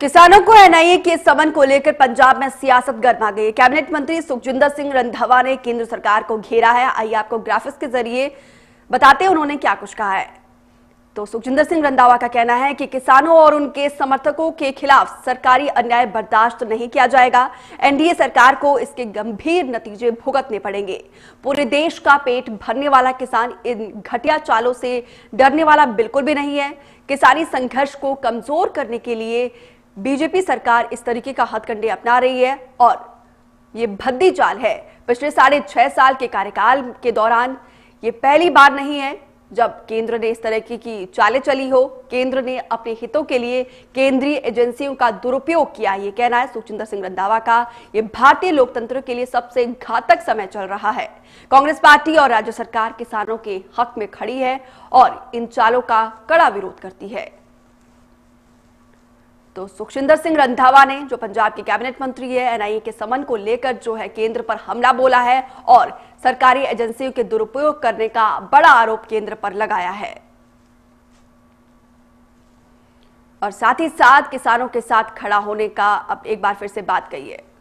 किसानों को एनआईए के समन को लेकर पंजाब में सियासत गर्मा गई कैबिनेट मंत्री सुखजिंदर सिंह रंधावा ने केंद्र सरकार को घेरा है आइए आपको ग्राफिक्स के जरिए बताते हैं उन्होंने क्या कुछ कहा है तो सुखजिंदर सिंह रंधावा का कहना है कि किसानों और उनके समर्थकों के खिलाफ सरकारी अन्याय बर्दाश्त नहीं किया जाएगा एनडीए सरकार को इसके गंभीर नतीजे भुगतने पड़ेंगे पूरे देश का पेट भरने वाला किसान इन घटिया चालों से डरने वाला बिल्कुल भी नहीं है किसानी संघर्ष को कमजोर करने के लिए बीजेपी सरकार इस तरीके का हथकंडे अपना रही है और ये भद्दी चाल है पिछले साढ़े छह साल के कार्यकाल के दौरान ये पहली बार नहीं है जब केंद्र ने इस तरह की, चालें चली हो केंद्र ने अपने हितों के लिए केंद्रीय एजेंसियों का दुरुपयोग किया ये कहना है सुखचिंदर सिंह रंधावा का ये भारतीय लोकतंत्र के लिए सबसे घातक समय चल रहा है कांग्रेस पार्टी और राज्य सरकार किसानों के हक में खड़ी है और इन चालों का कड़ा विरोध करती है तो सुखविंदर सिंह रंधावा ने जो पंजाब के कैबिनेट मंत्री है एनआईए के समन को लेकर जो है केंद्र पर हमला बोला है और सरकारी एजेंसियों के दुरुपयोग करने का बड़ा आरोप केंद्र पर लगाया है और साथ ही साथ किसानों के साथ खड़ा होने का अब एक बार फिर से बात कही है